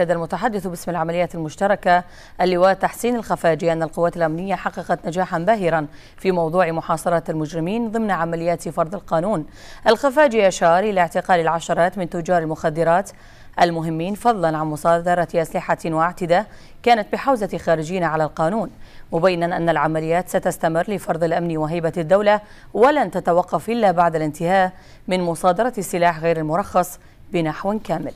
أكد المتحدث باسم العمليات المشتركة اللواء تحسين الخفاجي أن القوات الأمنية حققت نجاحا باهرا في موضوع محاصرة المجرمين ضمن عمليات فرض القانون الخفاجي أشار إلى اعتقال العشرات من تجار المخدرات المهمين فضلا عن مصادرة أسلحة وأعتدة كانت بحوزة خارجين على القانون مبينا أن العمليات ستستمر لفرض الأمن وهيبة الدولة ولن تتوقف إلا بعد الانتهاء من مصادرة السلاح غير المرخص بنحو كامل